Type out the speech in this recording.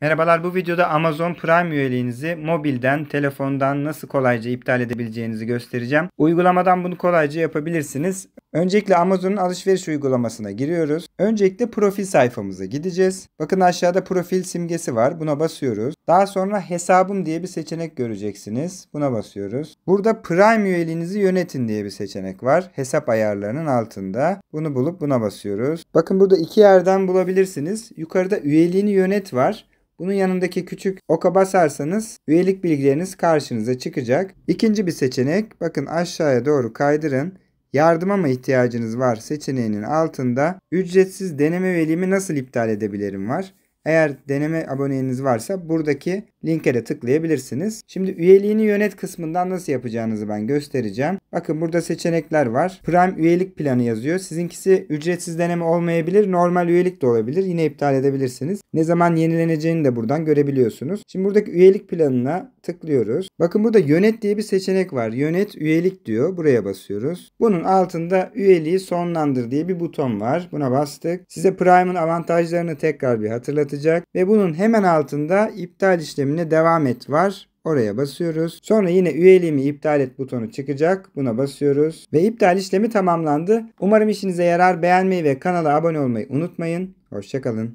Merhabalar bu videoda Amazon Prime üyeliğinizi mobilden, telefondan nasıl kolayca iptal edebileceğinizi göstereceğim. Uygulamadan bunu kolayca yapabilirsiniz. Öncelikle Amazon'un alışveriş uygulamasına giriyoruz. Öncelikle profil sayfamıza gideceğiz. Bakın aşağıda profil simgesi var. Buna basıyoruz. Daha sonra hesabım diye bir seçenek göreceksiniz. Buna basıyoruz. Burada Prime üyeliğinizi yönetin diye bir seçenek var. Hesap ayarlarının altında. Bunu bulup buna basıyoruz. Bakın burada iki yerden bulabilirsiniz. Yukarıda üyeliğini yönet var. Bunun yanındaki küçük oka basarsanız üyelik bilgileriniz karşınıza çıkacak. İkinci bir seçenek bakın aşağıya doğru kaydırın. Yardıma mı ihtiyacınız var seçeneğinin altında ücretsiz deneme üyeliğimi nasıl iptal edebilirim var. Eğer deneme aboneliğiniz varsa buradaki linke de tıklayabilirsiniz. Şimdi üyeliğini yönet kısmından nasıl yapacağınızı ben göstereceğim. Bakın burada seçenekler var. Prime üyelik planı yazıyor. Sizinkisi ücretsiz deneme olmayabilir. Normal üyelik de olabilir. Yine iptal edebilirsiniz. Ne zaman yenileneceğini de buradan görebiliyorsunuz. Şimdi buradaki üyelik planına tıklıyoruz. Bakın burada yönet diye bir seçenek var. Yönet üyelik diyor. Buraya basıyoruz. Bunun altında üyeliği sonlandır diye bir buton var. Buna bastık. Size Prime'ın avantajlarını tekrar bir hatırlatacak ve bunun hemen altında iptal işlemine devam et var. Oraya basıyoruz. Sonra yine üyeliğimi iptal et butonu çıkacak. Buna basıyoruz. Ve iptal işlemi tamamlandı. Umarım işinize yarar. Beğenmeyi ve kanala abone olmayı unutmayın. Hoşçakalın.